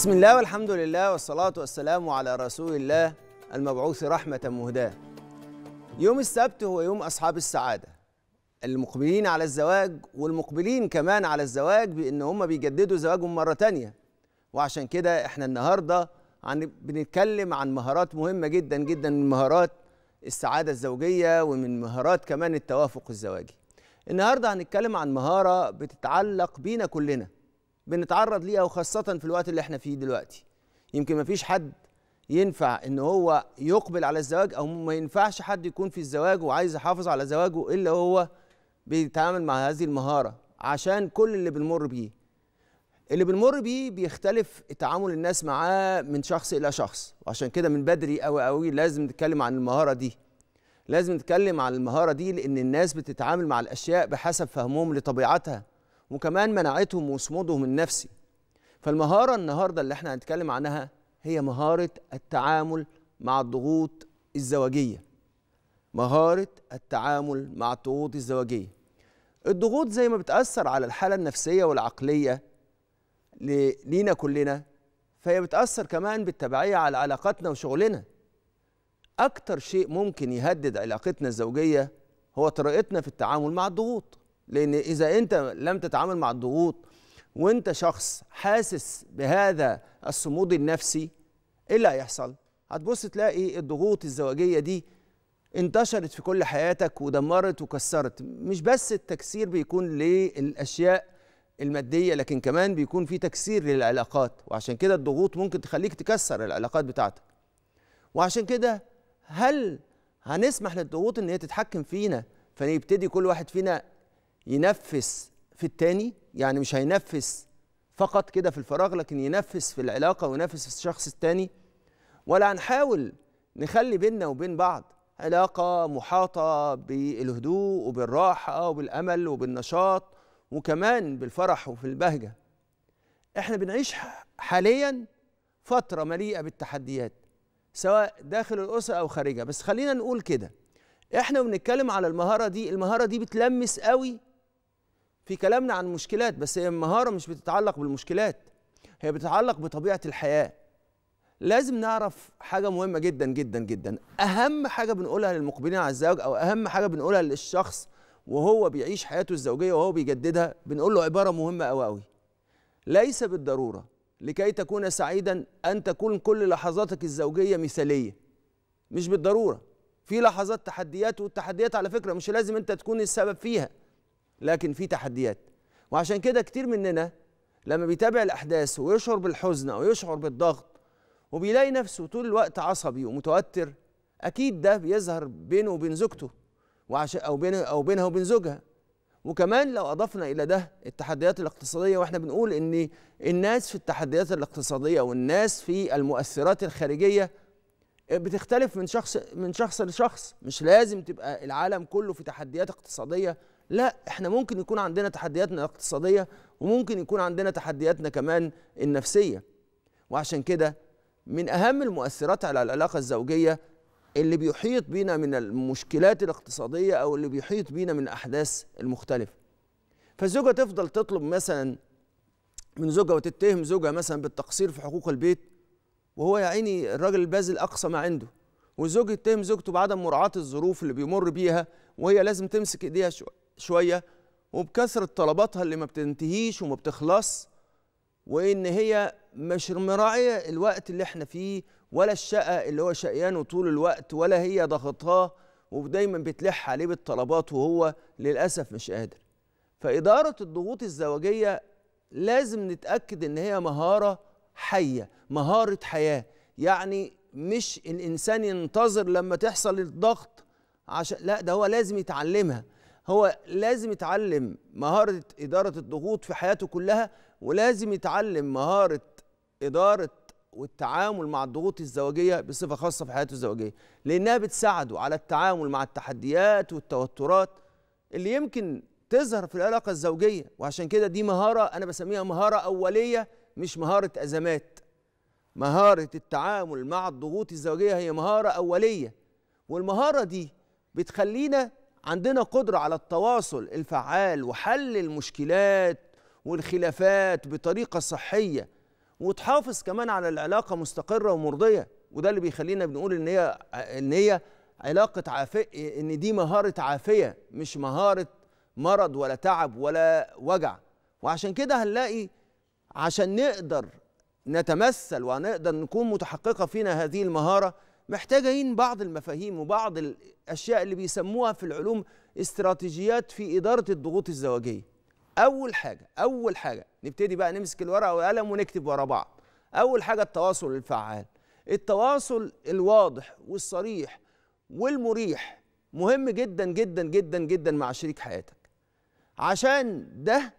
بسم الله والحمد لله والصلاة والسلام على رسول الله المبعوث رحمة مهداة يوم السبت هو يوم أصحاب السعادة المقبلين على الزواج والمقبلين كمان على الزواج بإن هم بيجددوا زواجهم مرة تانية وعشان كده احنا النهاردة عن بنتكلم عن مهارات مهمة جدا جدا من مهارات السعادة الزوجية ومن مهارات كمان التوافق الزواجي النهاردة هنتكلم عن مهارة بتتعلق بينا كلنا بنتعرض ليها وخاصه في الوقت اللي احنا فيه دلوقتي يمكن ما فيش حد ينفع ان هو يقبل على الزواج او ما ينفعش حد يكون في الزواج وعايز يحافظ على زواجه الا هو بيتعامل مع هذه المهاره عشان كل اللي بنمر بيه اللي بنمر بيه بيختلف تعامل الناس معاه من شخص الى شخص وعشان كده من بدري قوي قوي لازم نتكلم عن المهاره دي لازم نتكلم عن المهاره دي لان الناس بتتعامل مع الاشياء بحسب فهمهم لطبيعتها وكمان منعتهم وصمودهم النفسي فالمهارة النهاردة اللي احنا هنتكلم عنها هي مهارة التعامل مع الضغوط الزواجية مهارة التعامل مع الضغوط الزواجية الضغوط زي ما بتأثر على الحالة النفسية والعقلية لينا كلنا فهي بتأثر كمان بالتبعية على علاقاتنا وشغلنا أكتر شيء ممكن يهدد علاقتنا الزوجية هو طريقتنا في التعامل مع الضغوط لان اذا انت لم تتعامل مع الضغوط وانت شخص حاسس بهذا الصمود النفسي ايه اللي هيحصل هتبص تلاقي الضغوط الزواجيه دي انتشرت في كل حياتك ودمرت وكسرت مش بس التكسير بيكون للاشياء الماديه لكن كمان بيكون في تكسير للعلاقات وعشان كده الضغوط ممكن تخليك تكسر العلاقات بتاعتك وعشان كده هل هنسمح للضغوط ان هي تتحكم فينا فنبتدي كل واحد فينا ينفس في التاني يعني مش هينفس فقط كده في الفراغ لكن ينفس في العلاقه وينفس في الشخص التاني ولا هنحاول نخلي بيننا وبين بعض علاقه محاطه بالهدوء وبالراحه وبالامل وبالنشاط وكمان بالفرح وفي البهجه احنا بنعيش حاليا فتره مليئه بالتحديات سواء داخل الاسره او خارجها بس خلينا نقول كده احنا بنتكلم على المهاره دي المهاره دي بتلمس قوي في كلامنا عن مشكلات بس هي المهارة مش بتتعلق بالمشكلات هي بتتعلق بطبيعة الحياة لازم نعرف حاجة مهمة جدا جدا جدا أهم حاجة بنقولها للمقبلين على الزواج أو أهم حاجة بنقولها للشخص وهو بيعيش حياته الزوجية وهو بيجددها بنقول له عبارة مهمة أوي أوي ليس بالضرورة لكي تكون سعيدا أن تكون كل لحظاتك الزوجية مثالية مش بالضرورة في لحظات تحديات والتحديات على فكرة مش لازم أنت تكون السبب فيها لكن في تحديات وعشان كده كتير مننا لما بيتابع الأحداث ويشعر بالحزن أو يشعر بالضغط وبيلاقي نفسه طول الوقت عصبي ومتوتر أكيد ده بيظهر بينه وبين زوجته وعشان أو بينه أو بينها وبين زوجها وكمان لو أضفنا إلى ده التحديات الاقتصادية وإحنا بنقول إن الناس في التحديات الاقتصادية والناس في المؤثرات الخارجية بتختلف من شخص من شخص لشخص مش لازم تبقى العالم كله في تحديات اقتصاديه لا احنا ممكن يكون عندنا تحدياتنا الاقتصاديه وممكن يكون عندنا تحدياتنا كمان النفسيه وعشان كده من اهم المؤثرات على العلاقه الزوجيه اللي بيحيط بينا من المشكلات الاقتصاديه او اللي بيحيط بينا من الاحداث المختلفه فالزوجه تفضل تطلب مثلا من زوجها وتتهم زوجها مثلا بالتقصير في حقوق البيت وهو يا عيني الراجل باذل اقصى ما عنده والزوج يتهم زوجته بعدم مراعاه الظروف اللي بيمر بيها وهي لازم تمسك ايديها شويه وبكثره طلباتها اللي ما بتنتهيش وما بتخلص وان هي مش مراعيه الوقت اللي احنا فيه ولا الشقه اللي هو شقيانه طول الوقت ولا هي ضغطاه ودايما بتلح عليه بالطلبات وهو للاسف مش قادر فاداره الضغوط الزوجيه لازم نتاكد ان هي مهاره حيه مهاره حياه يعني مش الانسان ينتظر لما تحصل الضغط عشان لا ده هو لازم يتعلمها هو لازم يتعلم مهاره اداره الضغوط في حياته كلها ولازم يتعلم مهاره اداره والتعامل مع الضغوط الزوجيه بصفه خاصه في حياته الزوجيه لانها بتساعده على التعامل مع التحديات والتوترات اللي يمكن تظهر في العلاقه الزوجيه وعشان كده دي مهاره انا بسميها مهاره اوليه مش مهارة أزمات مهارة التعامل مع الضغوط الزوجية هي مهارة أولية والمهارة دي بتخلينا عندنا قدرة على التواصل الفعال وحل المشكلات والخلافات بطريقة صحية وتحافظ كمان على العلاقة مستقرة ومرضية وده اللي بيخلينا بنقول إن هي إن هي علاقة عافية إن دي مهارة عافية مش مهارة مرض ولا تعب ولا وجع وعشان كده هنلاقي عشان نقدر نتمثل وهنقدر نكون متحققة فينا هذه المهارة محتاجين بعض المفاهيم وبعض الأشياء اللي بيسموها في العلوم استراتيجيات في إدارة الضغوط الزواجية أول حاجة أول حاجة نبتدي بقى نمسك الورقة والقلم ونكتب ورا بعض أول حاجة التواصل الفعال التواصل الواضح والصريح والمريح مهم جدا جدا جدا جدا مع شريك حياتك عشان ده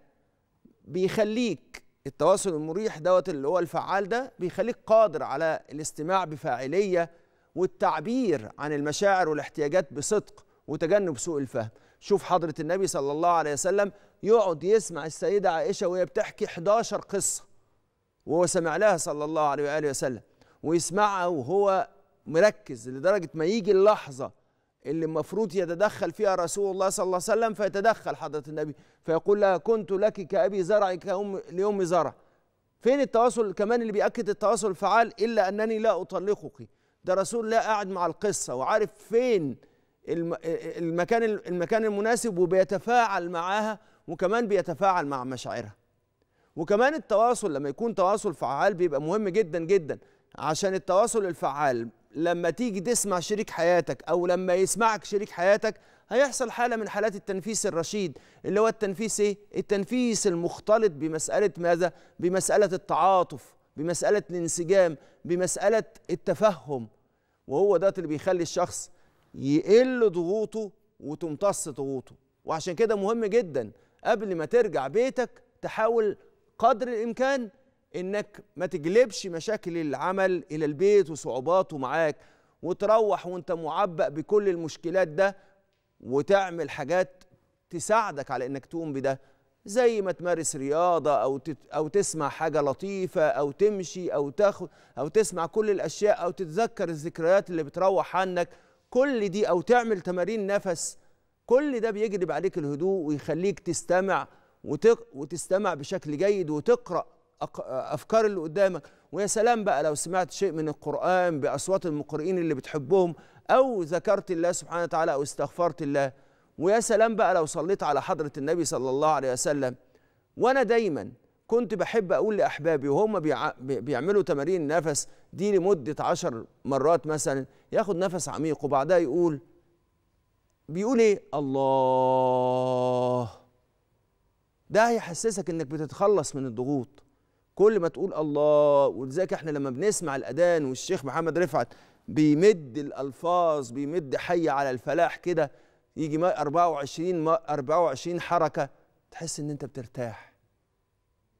بيخليك التواصل المريح دوت اللي هو الفعال ده بيخليك قادر على الاستماع بفاعليه والتعبير عن المشاعر والاحتياجات بصدق وتجنب سوء الفهم شوف حضره النبي صلى الله عليه وسلم يقعد يسمع السيده عائشه وهي بتحكي 11 قصه وهو سمع لها صلى الله عليه واله وسلم ويسمعها وهو مركز لدرجه ما يجي اللحظه اللي المفروض يتدخل فيها رسول الله صلى الله عليه وسلم فيتدخل حضرة النبي فيقول لها كنت لك كأبي زرع كأم لأم زرع فين التواصل كمان اللي بيأكد التواصل الفعال إلا أنني لا أطلقك ده رسول الله قاعد مع القصة وعارف فين المكان المكان المناسب وبيتفاعل معاها وكمان بيتفاعل مع مشاعرها وكمان التواصل لما يكون تواصل فعال بيبقى مهم جدا جدا عشان التواصل الفعال لما تيجي تسمع شريك حياتك او لما يسمعك شريك حياتك هيحصل حاله من حالات التنفيس الرشيد اللي هو التنفيس ايه التنفيس المختلط بمساله ماذا بمساله التعاطف بمساله الانسجام بمساله التفهم وهو ده اللي بيخلي الشخص يقل ضغوطه وتمتص ضغوطه وعشان كده مهم جدا قبل ما ترجع بيتك تحاول قدر الامكان انك ما تجلبش مشاكل العمل الى البيت وصعوباته معاك وتروح وانت معبأ بكل المشكلات ده وتعمل حاجات تساعدك على انك تقوم بده زي ما تمارس رياضة أو تت أو تسمع حاجة لطيفة أو تمشي أو تاخد أو تسمع كل الأشياء أو تتذكر الذكريات اللي بتروح عنك كل دي أو تعمل تمارين نفس كل ده بيجلب عليك الهدوء ويخليك تستمع وتق وتستمع بشكل جيد وتقرأ افكار اللي قدامك ويا سلام بقى لو سمعت شيء من القران باصوات المقرئين اللي بتحبهم او ذكرت الله سبحانه وتعالى او استغفرت الله ويا سلام بقى لو صليت على حضره النبي صلى الله عليه وسلم وانا دايما كنت بحب اقول لاحبابي وهم بيع... بيعملوا تمارين نفس دي لمده عشر مرات مثلا ياخد نفس عميق وبعدها يقول بيقول ايه الله ده هيحسسك انك بتتخلص من الضغوط كل ما تقول الله ولذلك احنا لما بنسمع الاذان والشيخ محمد رفعت بيمد الالفاظ بيمد حي على الفلاح كده يجي ما 24 ما 24 حركه تحس ان انت بترتاح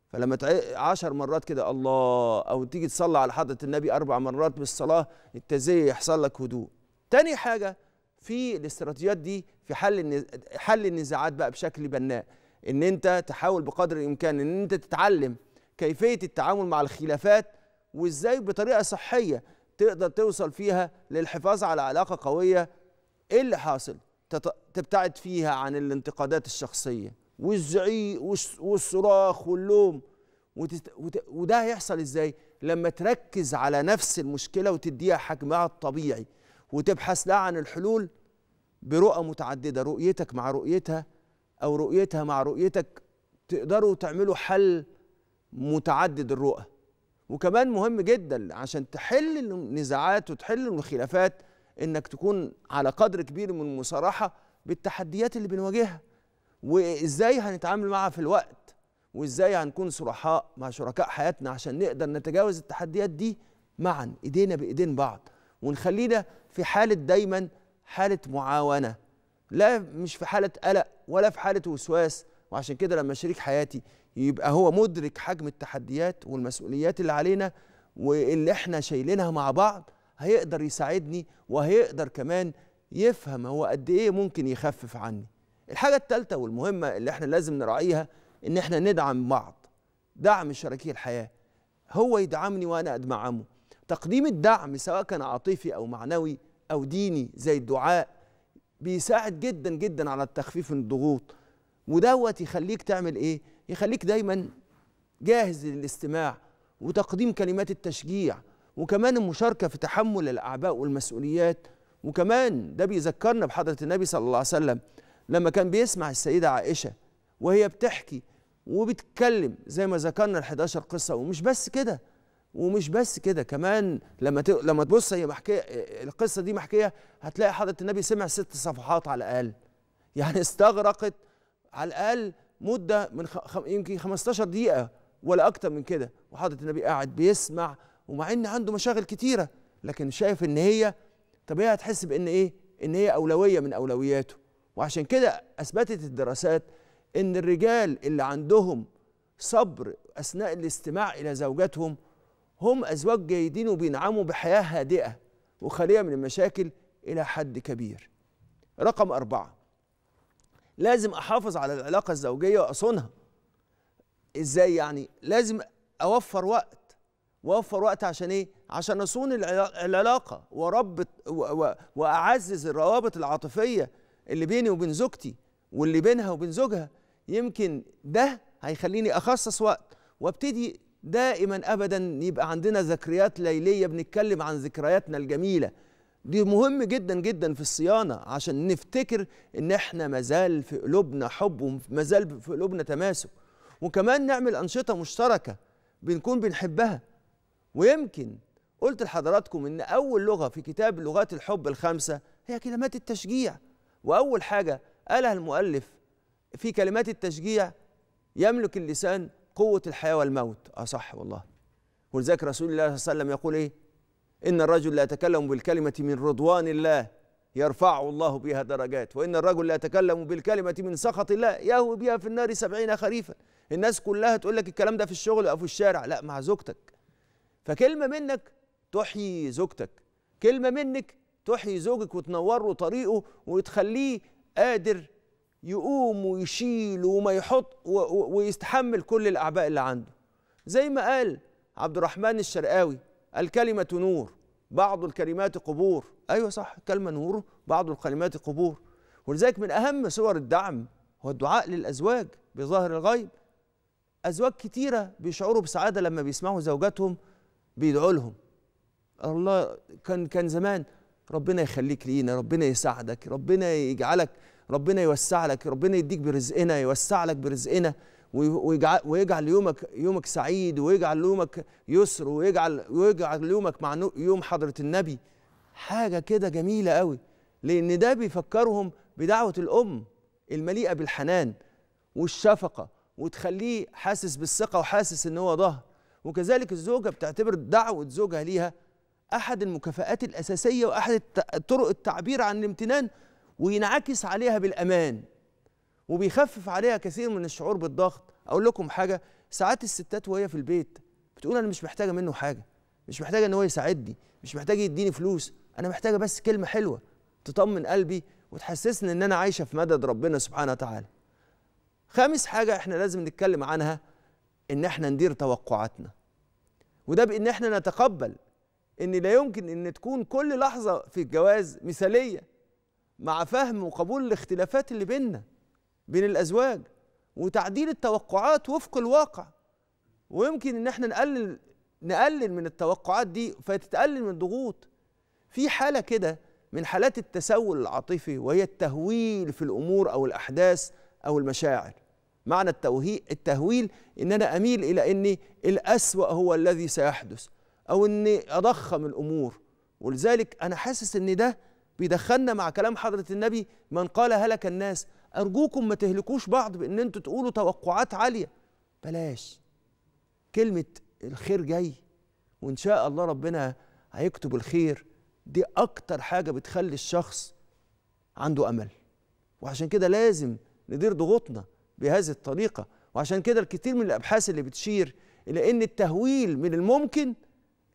فلما عشر مرات كده الله او تيجي تصلي على حضره النبي اربع مرات بالصلاه التزيه يحصل لك هدوء تاني حاجه في الاستراتيجيات دي في حل حل النزاعات بقى بشكل بناء ان انت تحاول بقدر الامكان ان انت تتعلم كيفيه التعامل مع الخلافات وازاي بطريقه صحيه تقدر توصل فيها للحفاظ على علاقه قويه ايه اللي حاصل تبتعد فيها عن الانتقادات الشخصيه والزعيق والصراخ واللوم وده هيحصل ازاي لما تركز على نفس المشكله وتديها حجمها الطبيعي وتبحث لها عن الحلول برؤى متعدده رؤيتك مع رؤيتها او رؤيتها مع رؤيتك تقدروا تعملوا حل متعدد الرؤى وكمان مهم جدا عشان تحل النزاعات وتحل الخلافات انك تكون على قدر كبير من المصارحه بالتحديات اللي بنواجهها وازاي هنتعامل معها في الوقت وازاي هنكون صرحاء مع شركاء حياتنا عشان نقدر نتجاوز التحديات دي معا ايدينا بايدين بعض ونخلينا في حاله دايما حاله معاونه لا مش في حاله قلق ولا في حاله وسواس وعشان كده لما شريك حياتي يبقى هو مدرك حجم التحديات والمسؤوليات اللي علينا واللي احنا شايلينها مع بعض هيقدر يساعدني وهيقدر كمان يفهم هو قد ايه ممكن يخفف عني الحاجة الثالثة والمهمة اللي احنا لازم نراعيها ان احنا ندعم بعض دعم شركي الحياة هو يدعمني وانا ادعمه تقديم الدعم سواء كان عاطفي او معنوي او ديني زي الدعاء بيساعد جدا جدا على التخفيف من الضغوط ودوت يخليك تعمل ايه يخليك دايما جاهز للاستماع وتقديم كلمات التشجيع وكمان المشاركه في تحمل الاعباء والمسؤوليات وكمان ده بيذكرنا بحضره النبي صلى الله عليه وسلم لما كان بيسمع السيده عائشه وهي بتحكي وبتتكلم زي ما ذكرنا ال11 قصه ومش بس كده ومش بس كده كمان لما لما تبص هي محكيه القصه دي محكيه هتلاقي حضره النبي سمع ست صفحات على الاقل يعني استغرقت على الاقل مده من خم... يمكن 15 دقيقه ولا اكتر من كده وحضره النبي قاعد بيسمع ومع ان عنده مشاغل كتيره لكن شايف ان هي طب هي هتحس بان ايه ان هي اولويه من اولوياته وعشان كده اثبتت الدراسات ان الرجال اللي عندهم صبر اثناء الاستماع الى زوجاتهم هم ازواج جيدين وبينعموا بحياه هادئه وخاليه من المشاكل الى حد كبير رقم اربعه لازم احافظ على العلاقه الزوجيه واصونها ازاي يعني لازم اوفر وقت واوفر وقت عشان ايه عشان اصون العلاقه واربط واعزز الروابط العاطفيه اللي بيني وبين زوجتي واللي بينها وبين زوجها يمكن ده هيخليني اخصص وقت وابتدي دائما ابدا يبقى عندنا ذكريات ليليه بنتكلم عن ذكرياتنا الجميله دي مهم جدا جدا في الصيانة عشان نفتكر ان احنا مازال في قلوبنا حب ومازال في قلوبنا تماسك وكمان نعمل أنشطة مشتركة بنكون بنحبها ويمكن قلت لحضراتكم ان أول لغة في كتاب لغات الحب الخمسة هي كلمات التشجيع وأول حاجة قالها المؤلف في كلمات التشجيع يملك اللسان قوة الحياة والموت أه صح والله ولذلك رسول الله صلى الله عليه وسلم يقول إيه إن الرجل لا يتكلم بالكلمة من رضوان الله يرفعه الله بها درجات وإن الرجل لا يتكلم بالكلمة من سخط الله يهوي بها في النار سبعين خريفا الناس كلها تقول لك الكلام ده في الشغل أو في الشارع لا مع زوجتك فكلمة منك تحيي زوجتك كلمة منك تحيي زوجك وتنوره طريقه وتخليه قادر يقوم ويشيل وما يحط ويستحمل كل الأعباء اللي عنده زي ما قال عبد الرحمن الشرقاوي الكلمة نور بعض الكلمات قبور أيوة صح كلمة نور بعض الكلمات قبور ولذلك من أهم صور الدعم هو الدعاء للأزواج بظاهر الغيب أزواج كتيرة بيشعروا بسعادة لما بيسمعوا زوجاتهم بيدعوا لهم الله كان كان زمان ربنا يخليك لينا ربنا يساعدك ربنا يجعلك ربنا يوسع لك ربنا يديك برزقنا يوسع لك برزقنا ويجعل, ويجعل يومك يومك سعيد ويجعل يومك يسر ويجعل ويجعل يومك مع يوم حضره النبي حاجه كده جميله قوي لان ده بيفكرهم بدعوه الام المليئه بالحنان والشفقه وتخليه حاسس بالثقه وحاسس ان هو ظهر وكذلك الزوجه بتعتبر دعوه زوجها ليها احد المكافآت الاساسيه واحد طرق التعبير عن الامتنان وينعكس عليها بالامان وبيخفف عليها كثير من الشعور بالضغط اقول لكم حاجه ساعات الستات وهي في البيت بتقول انا مش محتاجه منه حاجه مش محتاجه ان هو يساعدني مش محتاجه يديني فلوس انا محتاجه بس كلمه حلوه تطمن قلبي وتحسسني ان انا عايشه في مدد ربنا سبحانه وتعالى خامس حاجه احنا لازم نتكلم عنها ان احنا ندير توقعاتنا وده بان احنا نتقبل ان لا يمكن ان تكون كل لحظه في الجواز مثاليه مع فهم وقبول الاختلافات اللي بيننا بين الازواج وتعديل التوقعات وفق الواقع ويمكن ان احنا نقلل نقلل من التوقعات دي فتتقلل من الضغوط في حاله كده من حالات التسول العاطفي وهي التهويل في الامور او الاحداث او المشاعر معنى التوهي التهويل ان انا اميل الى ان الاسوا هو الذي سيحدث او اني اضخم الامور ولذلك انا حاسس ان ده بيدخلنا مع كلام حضره النبي من قال هلك الناس ارجوكم ما تهلكوش بعض بان انتوا تقولوا توقعات عاليه بلاش كلمه الخير جاي وان شاء الله ربنا هيكتب الخير دي اكتر حاجه بتخلي الشخص عنده امل وعشان كده لازم ندير ضغوطنا بهذه الطريقه وعشان كده الكثير من الابحاث اللي بتشير الى ان التهويل من الممكن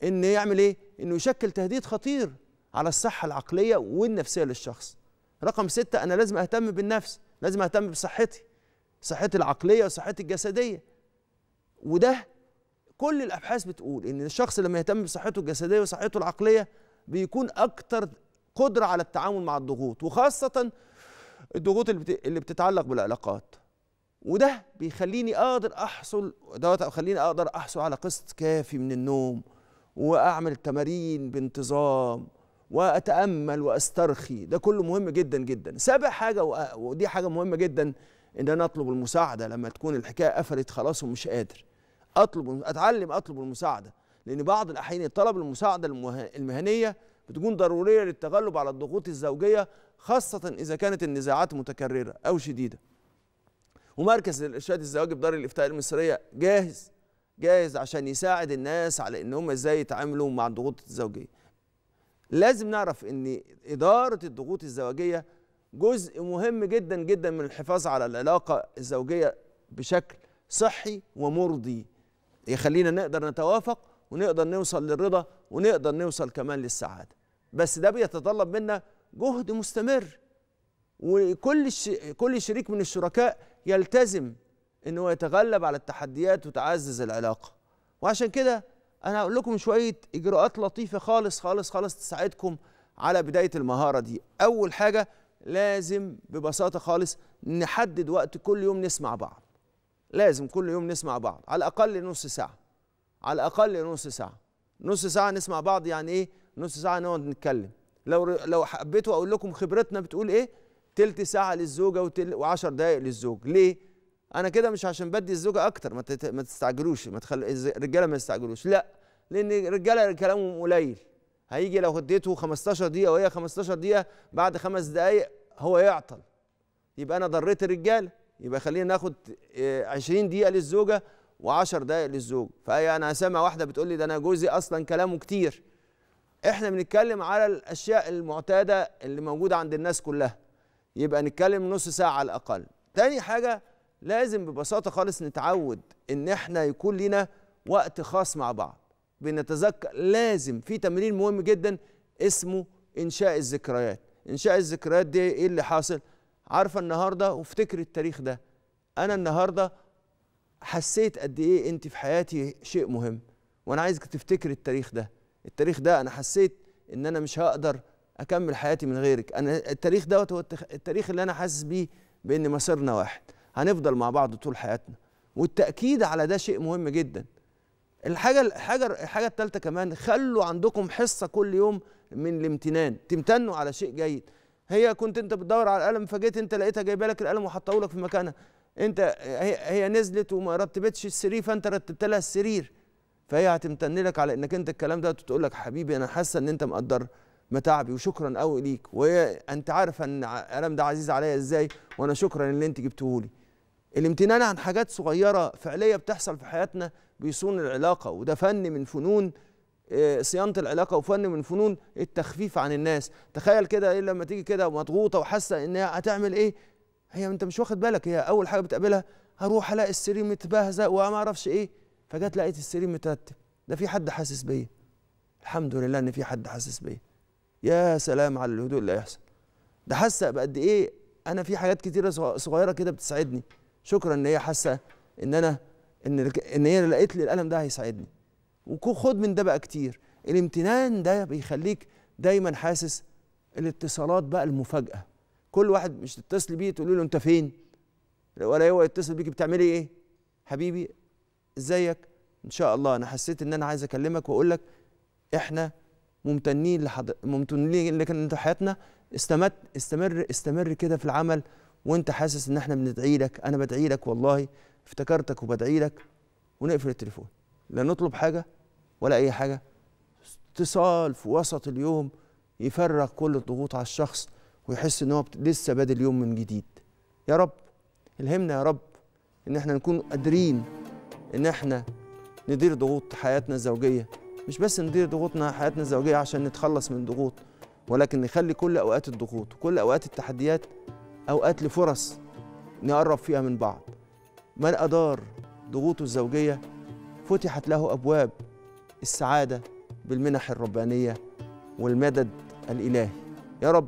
ان يعمل ايه انه يشكل تهديد خطير على الصحه العقليه والنفسيه للشخص رقم ستة أنا لازم أهتم بالنفس لازم اهتم بصحتي صحتي العقليه وصحتي الجسديه وده كل الابحاث بتقول ان الشخص لما يهتم بصحته الجسديه وصحته العقليه بيكون اكتر قدره على التعامل مع الضغوط وخاصه الضغوط اللي بتتعلق بالعلاقات وده بيخليني اقدر احصل دوت خليني اقدر احصل على قسط كافي من النوم واعمل تمارين بانتظام واتامل واسترخي ده كله مهم جدا جدا سابع حاجه ودي حاجه مهمه جدا ان انا اطلب المساعده لما تكون الحكايه قفلت خلاص ومش قادر اطلب اتعلم اطلب المساعده لان بعض الاحيان طلب المساعده المهنيه بتكون ضروريه للتغلب على الضغوط الزوجيه خاصه اذا كانت النزاعات متكرره او شديده ومركز الارشاد الزواجي بدار الافتاء المصريه جاهز جاهز عشان يساعد الناس على ان هم ازاي يتعاملوا مع الضغوط الزوجيه لازم نعرف ان اداره الضغوط الزواجيه جزء مهم جدا جدا من الحفاظ على العلاقه الزوجيه بشكل صحي ومرضي يخلينا نقدر نتوافق ونقدر نوصل للرضا ونقدر نوصل كمان للسعاده بس ده بيتطلب منا جهد مستمر وكل كل شريك من الشركاء يلتزم ان هو يتغلب على التحديات وتعزز العلاقه وعشان كده انا هقول لكم شويه اجراءات لطيفه خالص خالص خالص تساعدكم على بدايه المهاره دي اول حاجه لازم ببساطه خالص نحدد وقت كل يوم نسمع بعض لازم كل يوم نسمع بعض على الاقل نص ساعه على الاقل نص ساعه نص ساعه نسمع بعض يعني ايه نص ساعه نقعد نتكلم لو لو حبيتوا اقول لكم خبرتنا بتقول ايه تلت ساعه للزوجه وتل... و10 دقائق للزوج ليه انا كده مش عشان بدي الزوجه اكتر ما, تستعجلوش ما تخلي الرجاله ما يستعجلوش لا لان الرجاله كلامهم قليل هيجي لو اديته 15 دقيقه وهي 15 دقيقه بعد خمس دقائق هو يعطل يبقى انا ضريت الرجاله يبقى خلينا ناخد 20 آه، دقيقه للزوجه و10 دقائق للزوج فهي انا سامع واحده بتقول لي ده انا جوزي اصلا كلامه كتير احنا بنتكلم على الاشياء المعتاده اللي موجوده عند الناس كلها يبقى نتكلم نص ساعه على الاقل تاني حاجه لازم ببساطه خالص نتعود ان احنا يكون لينا وقت خاص مع بعض بنتذكر لازم في تمرين مهم جدا اسمه انشاء الذكريات انشاء الذكريات دي ايه اللي حاصل عارفه النهارده وافتكري التاريخ ده انا النهارده حسيت قد ايه انت في حياتي شيء مهم وانا عايزك تفتكري التاريخ ده التاريخ ده انا حسيت ان انا مش هقدر اكمل حياتي من غيرك انا التاريخ دوت هو التاريخ اللي انا حاسس بيه بان مصيرنا واحد هنفضل مع بعض طول حياتنا والتاكيد على ده شيء مهم جدا الحاجه الحاجه الحاجه الثالثه كمان خلوا عندكم حصه كل يوم من الامتنان تمتنوا على شيء جيد هي كنت انت بتدور على القلم فجيت انت لقيتها جايبه لك القلم وحطاه لك في مكانها انت هي, هي نزلت وما رتبتش السرير فانت رتبت لها السرير فهي هتمتن لك على انك انت الكلام ده وتقول لك حبيبي انا حاسه ان انت مقدر متاعبي وشكرا قوي ليك وهي انت عارفه ان القلم ده عزيز عليا ازاي وانا شكرا اللي انت جبتهولي الامتنان عن حاجات صغيره فعليه بتحصل في حياتنا بيصون العلاقه وده فن من فنون آه، صيانه العلاقه وفن من فنون التخفيف عن الناس تخيل كده ايه لما تيجي كده مضغوطه وحاسه ان هي هتعمل ايه هي انت مش واخد بالك هي اول حاجه بتقابلها هروح الاقي السرير متبهزق وما اعرفش ايه فجت لقيت السرير مترتب ده في حد حاسس بيا الحمد لله ان في حد حاسس بيا يا سلام على الهدوء اللي هيحصل ده حاسه بقد ايه انا في حاجات كتيره صغيره كده بتسعدني شكرا ان هي حاسه ان انا ان ان هي لقيت لي الالم ده هيساعدني وخد من ده بقى كتير الامتنان ده بيخليك دايما حاسس الاتصالات بقى المفاجاه كل واحد مش تتصل بيه تقول له انت فين ولا هو يتصل بيك بتعملي ايه حبيبي ازيك ان شاء الله انا حسيت ان انا عايز اكلمك واقول لك احنا ممتنين لحض... ممتنين لك ان انت حياتنا استمت استمر استمر كده في العمل وانت حاسس ان احنا بندعي لك انا بدعي لك والله افتكرتك وبدعي لك ونقفل التليفون لا نطلب حاجه ولا اي حاجه اتصال في وسط اليوم يفرغ كل الضغوط على الشخص ويحس ان هو لسه بادئ اليوم من جديد يا رب الهمنا يا رب ان احنا نكون قادرين ان احنا ندير ضغوط حياتنا الزوجيه مش بس ندير ضغوطنا حياتنا الزوجيه عشان نتخلص من ضغوط ولكن نخلي كل اوقات الضغوط وكل اوقات التحديات اوقات لفرص نقرب فيها من بعض من أدار ضغوطه الزوجية فتحت له أبواب السعادة بالمنح الربانية والمدد الإلهي يا رب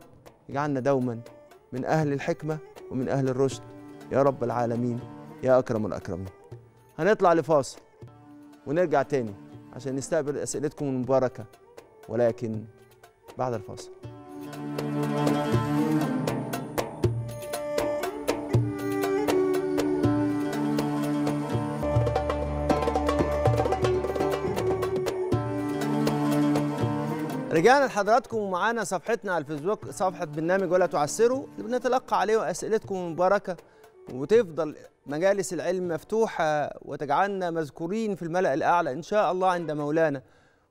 اجعلنا دوما من أهل الحكمة ومن أهل الرشد يا رب العالمين يا أكرم الأكرمين هنطلع لفاصل ونرجع تاني عشان نستقبل أسئلتكم المباركة ولكن بعد الفاصل رجعنا لحضراتكم ومعانا صفحتنا على الفيسبوك صفحة برنامج ولا تعسروا اللي بنتلقى عليه أسئلتكم المباركة وتفضل مجالس العلم مفتوحة وتجعلنا مذكورين في الملأ الأعلى إن شاء الله عند مولانا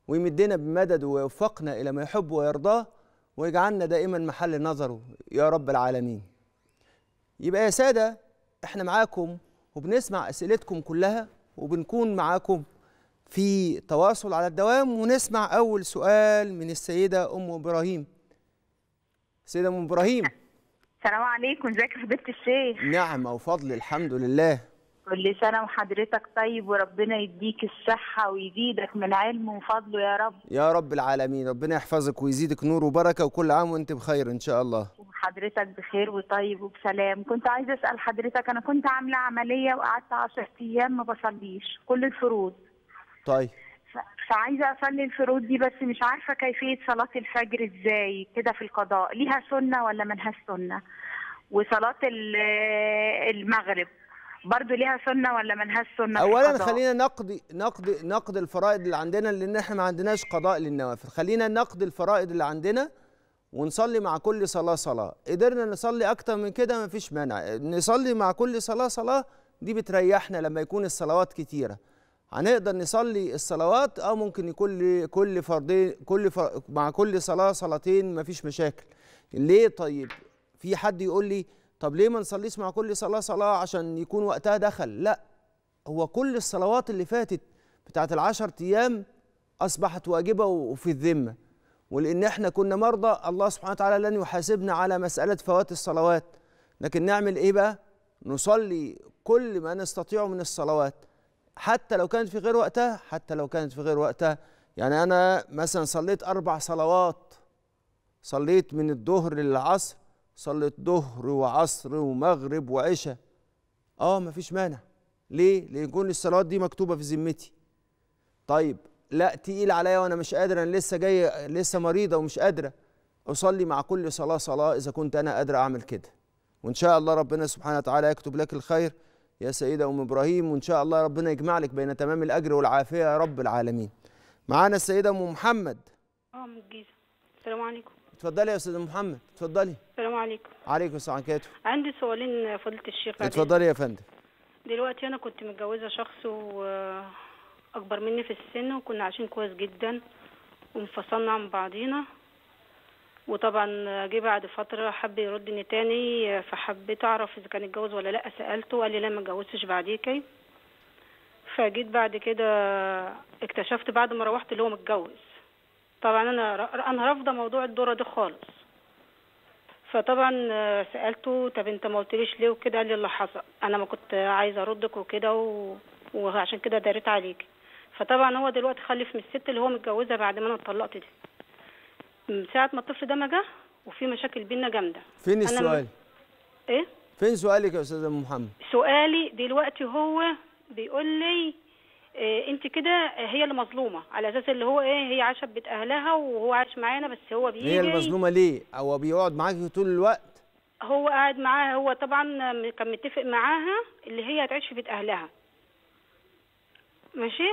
ويمدنا بمدد ويوفقنا إلى ما يحب ويرضاه ويجعلنا دائما محل نظره يا رب العالمين يبقى يا سادة احنا معاكم وبنسمع أسئلتكم كلها وبنكون معاكم في تواصل على الدوام ونسمع أول سؤال من السيدة أم إبراهيم سيدة أم إبراهيم السلام عليكم ازيك يا حبيبة الشيخ نعم أو فضل الحمد لله كل سنة وحضرتك طيب وربنا يديك الصحة ويزيدك من علمه وفضله يا رب يا رب العالمين ربنا يحفظك ويزيدك نور وبركة وكل عام وانت بخير إن شاء الله حضرتك بخير وطيب وبسلام كنت عايزة أسأل حضرتك أنا كنت عاملة عملية وقعدت 10 أيام ما بصليش كل الفروض طيب فعايزه اصلي الفروض دي بس مش عارفه كيفيه صلاه الفجر ازاي كده في القضاء ليها سنه ولا لهاش سنه وصلاه المغرب برضو ليها سنه ولا لهاش سنه اولا خلينا نقضي نقضي نقضي الفرائض اللي عندنا لان احنا ما عندناش قضاء للنوافل خلينا نقضي الفرائض اللي عندنا ونصلي مع كل صلاه صلاه قدرنا نصلي اكتر من كده ما فيش مانع نصلي مع كل صلاه صلاه دي بتريحنا لما يكون الصلوات كتيره هنقدر نصلي الصلوات اه ممكن يكون كل فردين كل فر... مع كل صلاه صلاتين مفيش مشاكل ليه طيب في حد يقول لي طب ليه ما نصليش مع كل صلاه صلاه عشان يكون وقتها دخل لا هو كل الصلوات اللي فاتت ال العشر ايام اصبحت واجبه وفي الذمه ولان احنا كنا مرضى الله سبحانه وتعالى لن يحاسبنا على مساله فوات الصلوات لكن نعمل ايه بقى نصلي كل ما نستطيعه من الصلوات حتى لو كانت في غير وقتها حتى لو كانت في غير وقتها يعني أنا مثلا صليت أربع صلوات صليت من الظهر للعصر صليت ظهر وعصر ومغرب وعشاء اه مفيش مانع ليه؟ كل الصلوات دي مكتوبة في ذمتي طيب لا تقيل عليا وأنا مش قادرة أنا لسه جاية لسه مريضة ومش قادرة أصلي مع كل صلاة صلاة إذا كنت أنا قادر أعمل كده وإن شاء الله ربنا سبحانه وتعالى يكتب لك الخير يا سيدة أم إبراهيم وإن شاء الله ربنا يجمع لك بين تمام الأجر والعافية يا رب العالمين معانا السيدة أم محمد اه من الجيزة السلام عليكم اتفضلي يا أم محمد اتفضلي السلام عليكم عليكم السلام عليكم عندي سؤالين فضيلة الشيخ اتفضلي يا فندم دلوقتي أنا كنت متجوزة شخص وأكبر آه، مني في السن وكنا عايشين كويس جدا وانفصلنا عن بعضينا وطبعا جه بعد فتره حب يردني تاني فحبيت اعرف اذا كان اتجوز ولا لا سالته قال لي لا ما اتجوزتش بعديكي فجيت بعد كده اكتشفت بعد ما روحت اللي هو متجوز طبعا انا انا رافضه موضوع الدوره دي خالص فطبعا سالته طب انت ما قلتليش ليه وكده قال لي اللي حصل انا ما كنت عايزه اردك وكده و... وعشان كده داريت عليكي فطبعا هو دلوقتي خلف من الست اللي هو متجوزها بعد ما انا اتطلقت دي من ساعه ما الطفل ده ما جه وفي مشاكل بينا جامده فين السؤال م... ايه فين سؤالك يا استاذ محمد سؤالي دلوقتي هو بيقول لي إيه انت كده هي اللي مظلومه على اساس اللي هو ايه هي عايشه ببيت اهلها وهو عايش معانا بس هو بيجي هي المظلومه ليه هو بيقعد معاكي طول الوقت هو قاعد معاها هو طبعا كان متفق معاها اللي هي هتعيش في بيت اهلها ماشي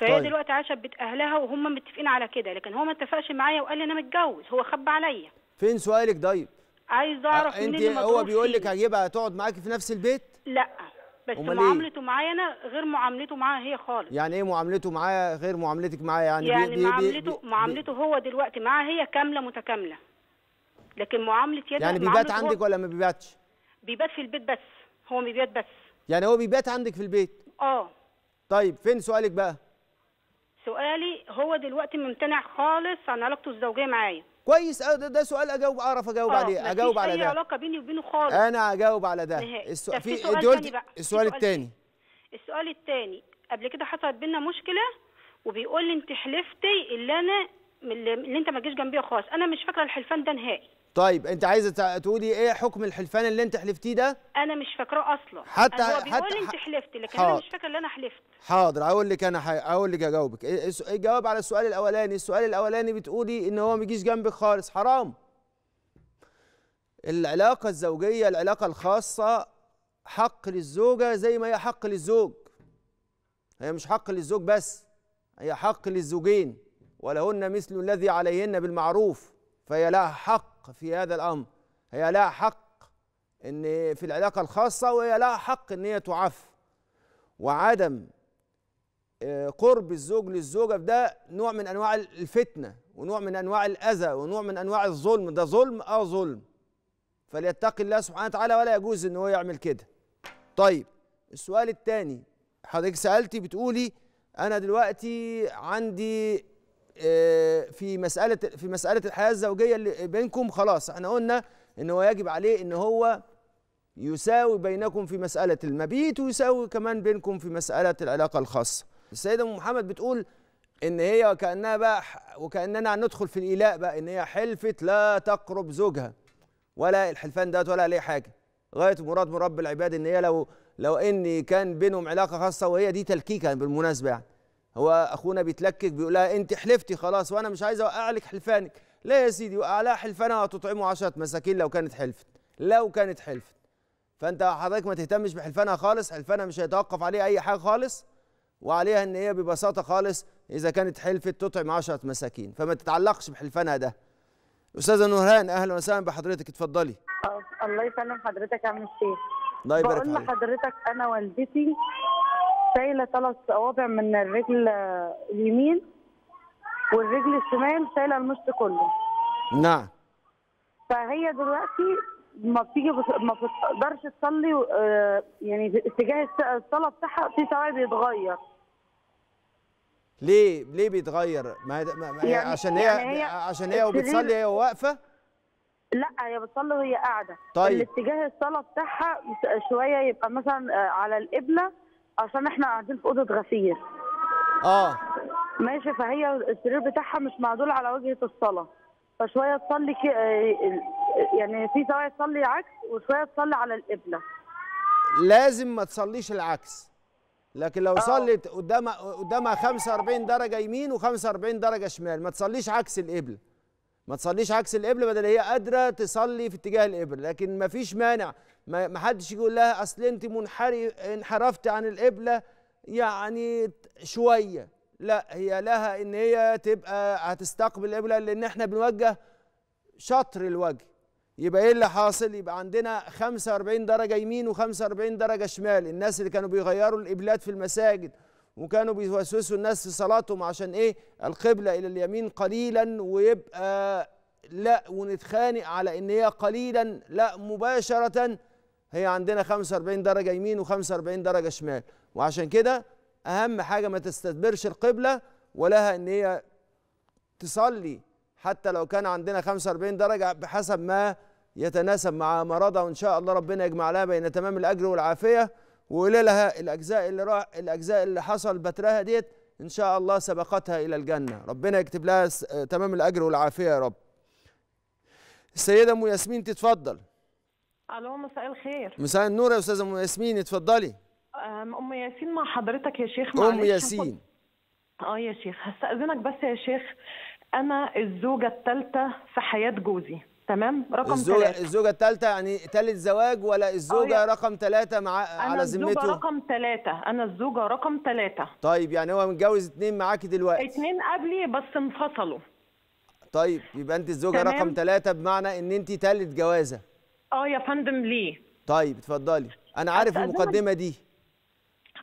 فهي طيب. دلوقتي عايشه بيت اهلها وهم متفقين على كده لكن هو ما اتفقش معايا وقال لي انا متجوز هو خبى عليا فين سؤالك طيب عايز اعرف مين اللي هو بيقول لك هجيبها هتقعد معاكي في نفس البيت لا بس إيه؟ معاملته معايا انا غير معاملته معاها هي خالص يعني ايه معاملته معايا غير معاملتك معايا يعني يعني بي بي معاملته بي معاملته هو دلوقتي معاها هي كامله متكامله لكن معامله يدها يعني بيبات عندك ولا ما بيباتش بيبات في البيت بس هو بيبات بس يعني هو بيبات عندك في البيت اه طيب فين سؤالك بقى سؤالي هو دلوقتي ممتنع خالص عن علاقته الزوجيه معايا كويس ده, ده سؤال اجاوب اعرف اجاوب آه، عليه اجاوب على ده علاقه بيني وبينه خالص انا اجاوب على ده السو... في, في سؤال تاني بقى السؤال الثاني السؤال الثاني قبل كده حصلت بينا مشكله وبيقول لي انت حلفتي اللي انا اللي انت ما تجيش جنبي خالص انا مش فاكره الحلفان ده نهائي طيب انت عايزه تقولي ايه حكم الحلفان اللي انت حلفتيه ده انا مش فاكراه اصلا حتى هو بيقول حتى انت حلفت لكن حاضر. انا مش فاكره اللي انا حلفت حاضر اقول لك انا اقول لك اجاوبك ايه الجواب إيه، إيه، على السؤال الاولاني السؤال الاولاني بتقولي ان هو ما يجيش جنبك خالص حرام العلاقه الزوجيه العلاقه الخاصه حق للزوجه زي ما هي حق للزوج هي مش حق للزوج بس هي حق للزوجين ولهن مثل الذي عليهن بالمعروف فهي لها حق حق في هذا الامر هي لها حق ان في العلاقه الخاصه وهي لها حق ان هي تعف وعدم آه، قرب الزوج للزوجه ده نوع من انواع الفتنه ونوع من انواع الاذى ونوع من انواع الظلم ده ظلم اه ظلم فليتقي الله سبحانه وتعالى ولا يجوز ان هو يعمل كده طيب السؤال الثاني حضرتك سالتي بتقولي انا دلوقتي عندي آه، في مساله في مساله الحياه الزوجيه اللي بينكم خلاص احنا قلنا ان هو يجب عليه ان هو يساوي بينكم في مساله المبيت ويساوي كمان بينكم في مساله العلاقه الخاصه السيده ام محمد بتقول ان هي وكانها بقى وكاننا ندخل في الايلاء بقى ان هي حلفت لا تقرب زوجها ولا الحلفان دوت ولا عليه حاجه غايه مراد من رب العباد ان هي لو لو ان كان بينهم علاقه خاصه وهي دي تلكيكه بالمناسبه يعني هو اخونا بيتلكك بيقول لها انت حلفتي خلاص وانا مش عايز اوقع لك حلفانك لا يا سيدي وقع لها حلفانها هتطعمه 10 مساكين لو كانت حلفت لو كانت حلفت فانت حضرتك ما تهتمش بحلفانها خالص حلفانها مش هيتوقف عليه اي حاجه خالص وعليها ان هي ببساطه خالص اذا كانت حلفت تطعم 10 مساكين فما تتعلقش بحلفانها ده استاذه نورهان اهلا وسهلا بحضرتك اتفضلي الله يسلم حضرتك يا عم الشيخ الله يبارك بقول لحضرتك انا والدتي شايله ثلاث صوابع من الرجل اليمين والرجل الشمال شايله المشط كله نعم فهي دلوقتي ما بتيجي ما بتقدرش تصلي آه، يعني اتجاه الصلاه بتاعها في سواعي بيتغير ليه ليه بيتغير ما, هي... ما... يعني عشان يعني هي, يعني هي عشان هي وبتصلي هي واقفه لا هي بتصلي وهي قاعده طيب الاتجاه الصلاه بتاعها شويه يبقى مثلا آه، على القبله عشان احنا قاعدين في اوضه غفير اه ماشي فهي السرير بتاعها مش معدول على وجهه الصلاه فشويه تصلي كي... آه، آه، يعني في شويه تصلي عكس وشويه تصلي على القبله لازم ما تصليش العكس لكن لو أوه. قدامها قدامها 45 درجه يمين و45 درجه شمال ما تصليش عكس القبله ما تصليش عكس القبله بدل هي قادره تصلي في اتجاه القبل لكن ما فيش مانع ما حدش يقول لها اصل انت انحرفت عن القبله يعني شويه لا هي لها ان هي تبقى هتستقبل القبله لان احنا بنوجه شطر الوجه يبقى ايه اللي حاصل يبقى عندنا 45 درجه يمين و45 درجه شمال الناس اللي كانوا بيغيروا القبلات في المساجد وكانوا بيوسوسوا الناس في صلاتهم عشان ايه القبله الى اليمين قليلا ويبقى لا ونتخانق على ان هي قليلا لا مباشره هي عندنا 45 درجه يمين و45 درجه شمال وعشان كده اهم حاجه ما تستدبرش القبله ولها ان هي تصلي حتى لو كان عندنا 45 درجه بحسب ما يتناسب مع مرضها وان شاء الله ربنا يجمع لها بين تمام الاجر والعافيه لها الاجزاء اللي راح الاجزاء اللي حصل بترها ديت ان شاء الله سبقتها الى الجنه ربنا يكتب لها آه، تمام الاجر والعافيه يا رب السيده ام ياسمين تتفضل الو مساء الخير مساء النور يا استاذه ام ياسمين اتفضلي ام ياسين مع حضرتك يا شيخ ام ياسين اه يا شيخ هستاذنك بس يا شيخ انا الزوجه الثالثه في حياه جوزي تمام رقم الزوجة ثلاثة. الزوجة الثالثة يعني ثالث زواج ولا الزوجة رقم ثلاثة مع على ذمته؟ أنا الزوجة رقم ثلاثة، أنا الزوجة رقم ثلاثة طيب يعني هو متجوز اثنين معاكي دلوقتي اثنين قبلي بس انفصلوا طيب يبقى أنت الزوجة تمام. رقم ثلاثة بمعنى إن أنت ثالث جوازة اه يا فندم ليه طيب اتفضلي أنا عارف المقدمة دي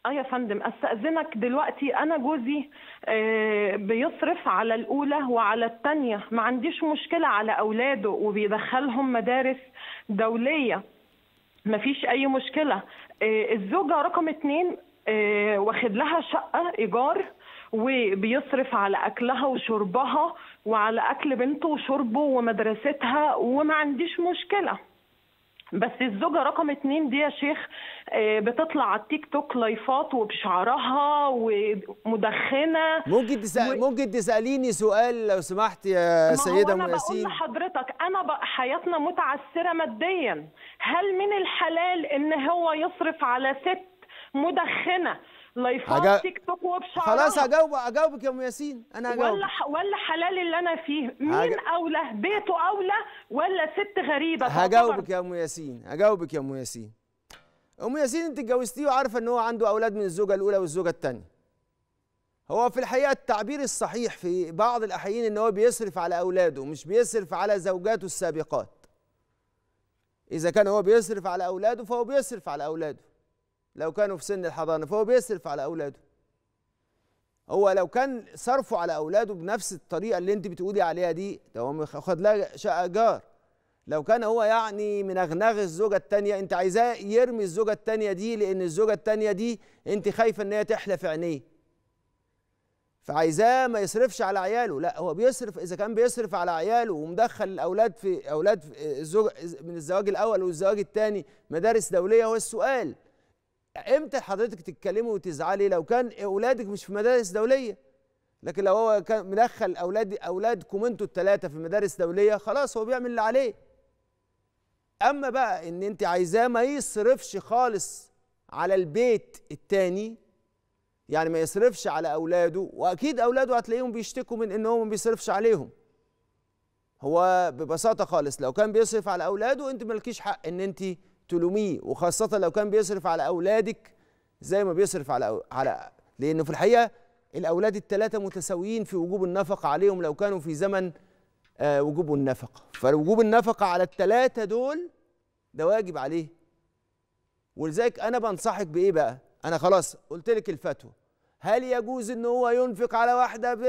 اه يا فندم استاذنك دلوقتي انا جوزي آه، بيصرف على الاولى وعلى الثانيه ما عنديش مشكله على اولاده وبيدخلهم مدارس دوليه ما فيش اي مشكله آه، الزوجه رقم اتنين آه، واخد لها شقه ايجار وبيصرف على اكلها وشربها وعلى اكل بنته وشربه ومدرستها وما عنديش مشكله بس الزوجة رقم اتنين دي يا شيخ آه، بتطلع على التيك توك لايفات وبشعرها ومدخنة ممكن تسأل و... ممكن تسأليني سؤال لو سمحت يا سيدة ما ياسين أنا بقول لحضرتك أنا بقى حياتنا متعسرة ماديا هل من الحلال إن هو يصرف على ست مدخنة لايفات أجا... تيك توك وبشعرها خلاص اجاوب اجاوبك يا ام ياسين انا هجاوبك ولا ح... ولا حلال اللي انا فيه مين هج... اولى بيته اولى ولا ست غريبه هجاوبك يا ام ياسين هجاوبك يا ام ياسين ام ياسين انت اتجوزتيه وعارفه ان هو عنده اولاد من الزوجه الاولى والزوجه الثانيه هو في الحقيقه التعبير الصحيح في بعض الاحيان ان هو بيصرف على اولاده مش بيصرف على زوجاته السابقات اذا كان هو بيصرف على اولاده فهو بيصرف على اولاده لو كانوا في سن الحضانه فهو بيصرف على اولاده هو لو كان صرفه على اولاده بنفس الطريقه اللي انت بتقولي عليها دي ده هو خد لها شقه جار لو كان هو يعني منغنغ الزوجه الثانيه انت عايزاه يرمي الزوجه الثانيه دي لان الزوجه الثانيه دي انت خايفه ان هي تحلف عينيه فعايزاه ما يصرفش على عياله لا هو بيصرف اذا كان بيصرف على عياله ومدخل الاولاد في اولاد في الزوج من الزواج الاول والزواج الثاني مدارس دوليه هو السؤال امتى حضرتك تتكلمي وتزعلي لو كان اولادك مش في مدارس دوليه لكن لو هو كان مدخل اولاد اولادكم انتوا الثلاثه في مدارس دوليه خلاص هو بيعمل اللي عليه اما بقى ان انت عايزاه ما يصرفش خالص على البيت التاني يعني ما يصرفش على اولاده واكيد اولاده هتلاقيهم بيشتكوا من ان هو ما بيصرفش عليهم هو ببساطه خالص لو كان بيصرف على اولاده انت مالكيش حق ان انت تلوميه وخاصة لو كان بيصرف على أولادك زي ما بيصرف على على لأنه في الحقيقة الأولاد الثلاثة متساويين في وجوب النفقة عليهم لو كانوا في زمن آه، وجوب النفقة فوجوب النفقة على الثلاثة دول ده واجب عليه ولذلك أنا بنصحك بإيه بقى؟ أنا خلاص قلت لك الفتوى هل يجوز إن هو ينفق على واحدة ب...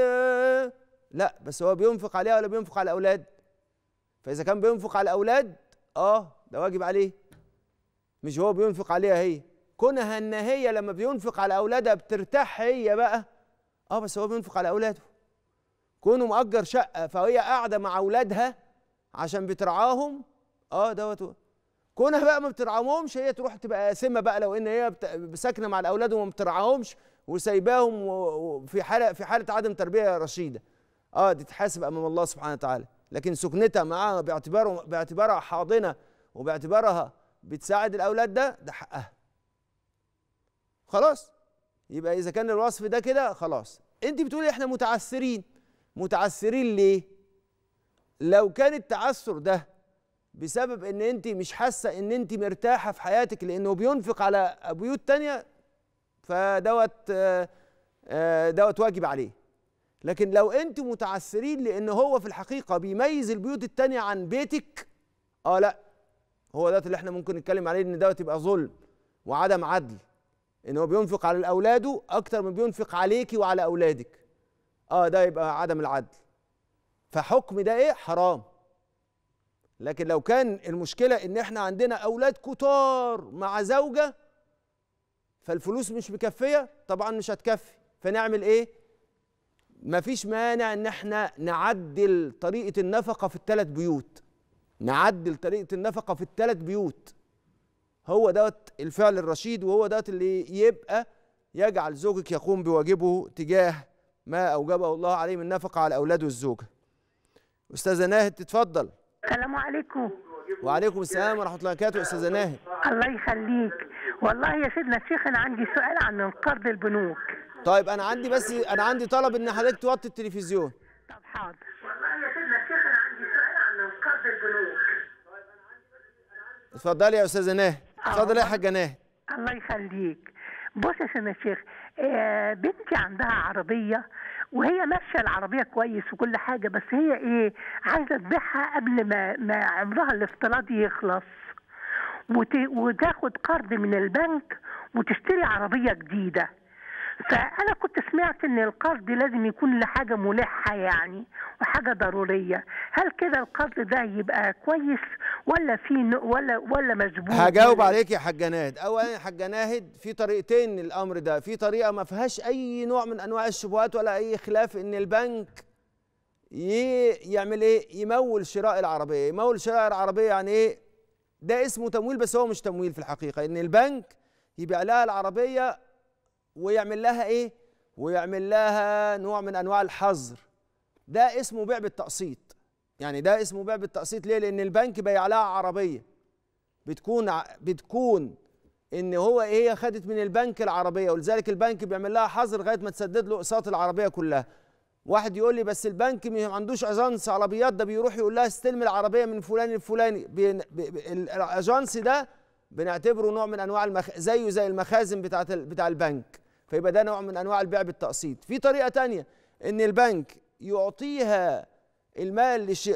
لا بس هو بينفق عليها ولا بينفق على الأولاد؟ فإذا كان بينفق على الأولاد آه ده واجب عليه مش هو بينفق عليها هي كونها ان هي لما بينفق على اولادها بترتاح هي بقى اه بس هو بينفق على اولاده كونه مأجر شقه فهي قاعده مع اولادها عشان بترعاهم اه دوت كونها بقى ما بترعاهمش هي تروح تبقى قاسمه بقى لو ان هي ساكنه مع الاولاد وما بترعاهمش وسايباهم في حاله في حاله عدم تربيه رشيده اه دي تحاسب امام الله سبحانه وتعالى لكن سكنتها معاها باعتباره باعتبارها حاضنه وباعتبارها بتساعد الاولاد ده ده حقها خلاص يبقى اذا كان الوصف ده كده خلاص انت بتقولي احنا متعسرين متعسرين ليه لو كان التعسر ده بسبب ان انت مش حاسه ان انت مرتاحه في حياتك لانه بينفق على بيوت تانية فدوت آه، آه، دوت واجب عليه لكن لو انت متعسرين لان هو في الحقيقه بيميز البيوت التانية عن بيتك اه لا هو ده اللي احنا ممكن نتكلم عليه ان دوت يبقى ظلم وعدم عدل ان هو بينفق على اولاده اكتر من بينفق عليكي وعلى اولادك اه ده يبقى عدم العدل فحكم ده ايه حرام لكن لو كان المشكله ان احنا عندنا اولاد كتار مع زوجه فالفلوس مش مكفيه طبعا مش هتكفي فنعمل ايه مفيش مانع ان احنا نعدل طريقه النفقه في الثلاث بيوت نعدل طريقه النفقه في الثلاث بيوت هو دوت الفعل الرشيد وهو دوت اللي يبقى يجعل زوجك يقوم بواجبه تجاه ما اوجبه الله عليه من نفقه على اولاده والزوجه استاذه ناهد تتفضل السلام عليكم وعليكم السلام ورحمه الله وبركاته استاذه ناهد الله يخليك والله يا سيدنا الشيخ انا عندي سؤال عن قرض البنوك طيب انا عندي بس انا عندي طلب ان حضرتك توطي التلفزيون طب حاضر اتفضلي يا استاذه ناه اتفضلي يا حاجه ناه الله يخليك بص يا سيدنا الشيخ آه، بنتي عندها عربيه وهي ماشيه العربيه كويس وكل حاجه بس هي ايه عايزه تبيعها قبل ما ما عمرها الافتراضي يخلص وت... وتاخد قرض من البنك وتشتري عربيه جديده فأنا كنت سمعت إن القصد لازم يكون لحاجة ملحة يعني وحاجة ضرورية هل كده القصد ده يبقى كويس ولا في ولا ولا مشبوه؟ هجاوب عليك يا حاجة ناهد أولا يا حاجة ناهد في طريقتين الأمر ده في طريقة ما فيهاش أي نوع من أنواع الشبهات ولا أي خلاف إن البنك يعمل ايه يمول شراء العربيه يمول شراء العربيه يعني ايه ده اسمه تمويل بس هو مش تمويل في الحقيقه ان البنك يبيع لها العربيه ويعمل لها ايه ويعمل لها نوع من انواع الحظر ده اسمه بيع بالتقسيط يعني ده اسمه بيع بالتقسيط ليه لان البنك بايع لها عربيه بتكون بتكون ان هو ايه هي خدت من البنك العربيه ولذلك البنك بيعمل لها حظر لغايه ما تسدد له اقساط العربيه كلها واحد يقول لي بس البنك ما عندوش اجانس عربيات ده بيروح يقول لها استلم العربيه من فلان الفلاني الاجانس ده بنعتبره نوع من انواع المخ... زيه زي المخازن بتاعت ال... بتاع البنك فيبقى ده نوع من انواع البيع بالتقسيط في طريقه تانية ان البنك يعطيها المال لش...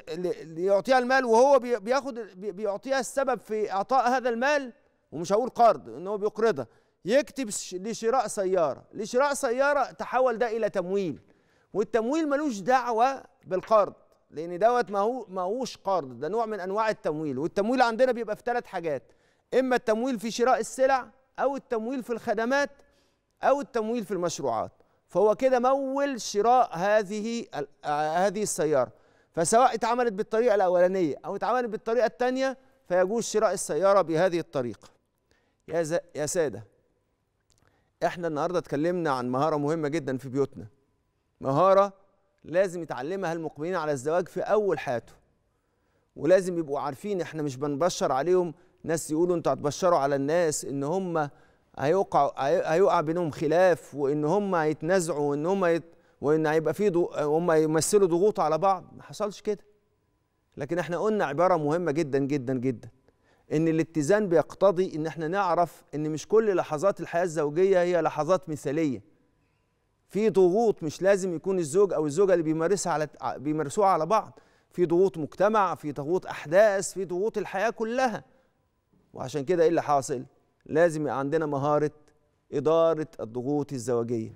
يعطيها المال وهو بياخد بيعطيها السبب في اعطاء هذا المال ومش هقول قرض ان هو بيقرضها يكتب لشراء سياره لشراء سياره تحول ده الى تمويل والتمويل ملوش دعوه بالقرض لان دوت ما هو ما هوش قرض ده نوع من انواع التمويل والتمويل عندنا بيبقى في ثلاث حاجات اما التمويل في شراء السلع او التمويل في الخدمات او التمويل في المشروعات فهو كده مول شراء هذه آه، هذه السياره فسواء اتعملت بالطريقه الاولانيه او اتعملت بالطريقه الثانيه فيجوز شراء السياره بهذه الطريقه يا ز... يا ساده احنا النهارده اتكلمنا عن مهاره مهمه جدا في بيوتنا مهاره لازم يتعلمها المقبلين على الزواج في اول حياته ولازم يبقوا عارفين احنا مش بنبشر عليهم ناس يقولوا انتوا هتبشروا على الناس ان هم هيقع هيقع بينهم خلاف وان هم هيتنازعوا وان هم يت... وان هيبقى في ضو... هم يمثلوا ضغوط على بعض ما حصلش كده لكن احنا قلنا عباره مهمه جدا جدا جدا ان الاتزان بيقتضي ان احنا نعرف ان مش كل لحظات الحياه الزوجيه هي لحظات مثاليه في ضغوط مش لازم يكون الزوج او الزوجه اللي بيمارسها على بيمارسوها على بعض في ضغوط مجتمع في ضغوط احداث في ضغوط الحياه كلها وعشان كده ايه اللي حاصل لازم يبقى عندنا مهارة إدارة الضغوط الزواجية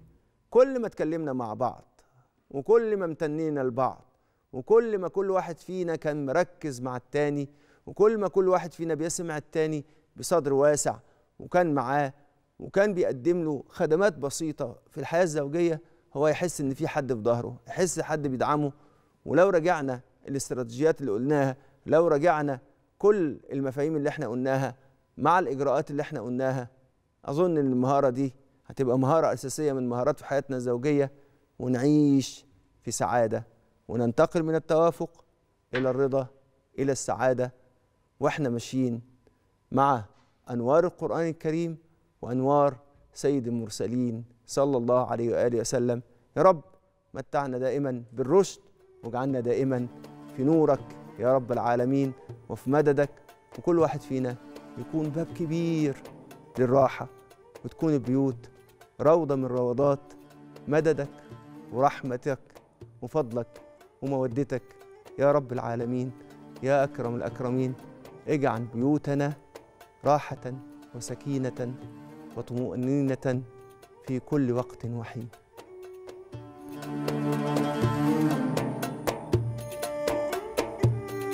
كل ما اتكلمنا مع بعض وكل ما امتنينا لبعض وكل ما كل واحد فينا كان مركز مع التاني وكل ما كل واحد فينا بيسمع التاني بصدر واسع وكان معاه وكان بيقدم له خدمات بسيطة في الحياة الزوجية هو يحس إن في حد في ظهره يحس حد بيدعمه ولو رجعنا الاستراتيجيات اللي قلناها لو رجعنا كل المفاهيم اللي احنا قلناها مع الاجراءات اللي احنا قلناها اظن ان المهاره دي هتبقى مهاره اساسيه من مهارات في حياتنا الزوجيه ونعيش في سعاده وننتقل من التوافق الى الرضا الى السعاده واحنا ماشيين مع انوار القران الكريم وانوار سيد المرسلين صلى الله عليه واله وسلم يا رب متعنا دائما بالرشد واجعلنا دائما في نورك يا رب العالمين وفي مددك وكل واحد فينا يكون باب كبير للراحة وتكون البيوت روضة من روضات مددك ورحمتك وفضلك ومودتك يا رب العالمين يا أكرم الأكرمين اجعل بيوتنا راحة وسكينة وطمأنينة في كل وقت وحين